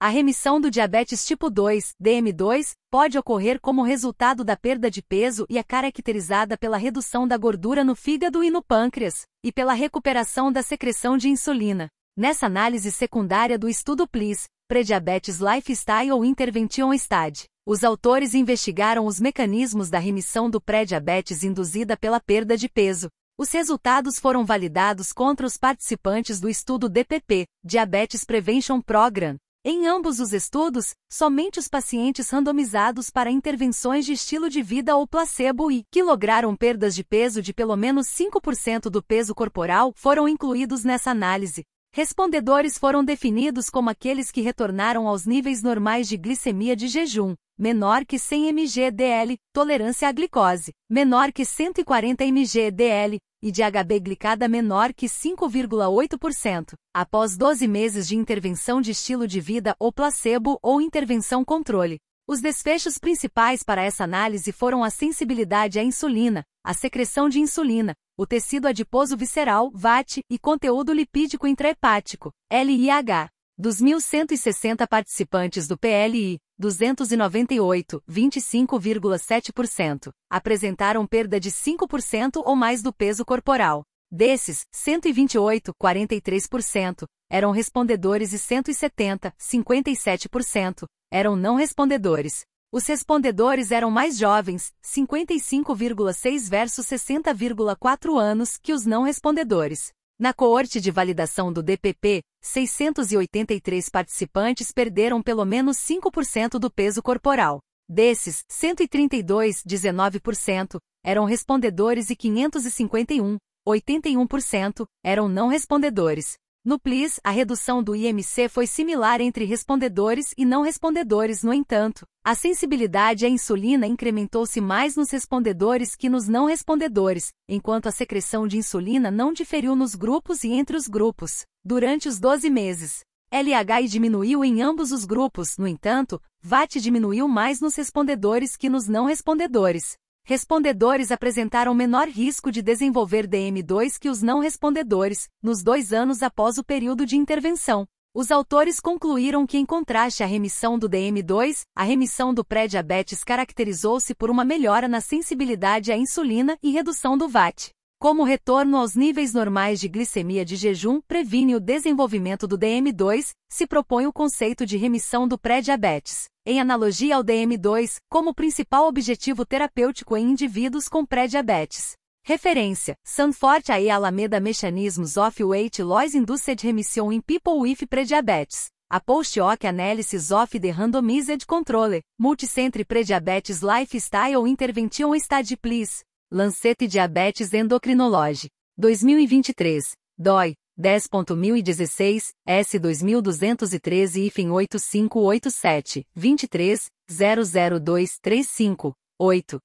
A remissão do diabetes tipo 2, DM2, pode ocorrer como resultado da perda de peso e é caracterizada pela redução da gordura no fígado e no pâncreas, e pela recuperação da secreção de insulina. Nessa análise secundária do estudo PLIS, Diabetes Lifestyle ou Intervention Study, os autores investigaram os mecanismos da remissão do pré-diabetes induzida pela perda de peso. Os resultados foram validados contra os participantes do estudo DPP, Diabetes Prevention Program, em ambos os estudos, somente os pacientes randomizados para intervenções de estilo de vida ou placebo e que lograram perdas de peso de pelo menos 5% do peso corporal foram incluídos nessa análise. Respondedores foram definidos como aqueles que retornaram aos níveis normais de glicemia de jejum, menor que 100 mg/dl, tolerância à glicose, menor que 140 mg/dl, e de HB glicada menor que 5,8%, após 12 meses de intervenção de estilo de vida ou placebo ou intervenção controle. Os desfechos principais para essa análise foram a sensibilidade à insulina, a secreção de insulina, o tecido adiposo visceral, VAT, e conteúdo lipídico intrahepático, LIH. Dos 1.160 participantes do PLI, 298, 25,7%, apresentaram perda de 5% ou mais do peso corporal. Desses, 128, 43%, eram respondedores e 170, 57%, eram não respondedores. Os respondedores eram mais jovens, 55,6 versus 60,4 anos, que os não respondedores. Na coorte de validação do DPP, 683 participantes perderam pelo menos 5% do peso corporal. Desses, 132, 19%, eram respondedores e 551, 81%, eram não respondedores. No PLIS, a redução do IMC foi similar entre respondedores e não respondedores, no entanto, a sensibilidade à insulina incrementou-se mais nos respondedores que nos não respondedores, enquanto a secreção de insulina não diferiu nos grupos e entre os grupos, durante os 12 meses. LHI diminuiu em ambos os grupos, no entanto, VAT diminuiu mais nos respondedores que nos não respondedores, respondedores apresentaram menor risco de desenvolver DM2 que os não respondedores, nos dois anos após o período de intervenção. Os autores concluíram que, em contraste à remissão do DM2, a remissão do pré-diabetes caracterizou-se por uma melhora na sensibilidade à insulina e redução do VAT. Como retorno aos níveis normais de glicemia de jejum previne o desenvolvimento do DM2, se propõe o conceito de remissão do pré-diabetes, em analogia ao DM2, como principal objetivo terapêutico em indivíduos com pré-diabetes. Referência: Sanfort e Alameda Mechanisms of Weight Loss Induced Remission in People with Prediabetes. A Post-Hoc Analysis of the Randomized Control, multicentre Prediabetes Lifestyle Intervention Study Please. Lancete Diabetes Endocrinology. 2023. DOI. 10.1016, S2213 e 8587, 23, 8.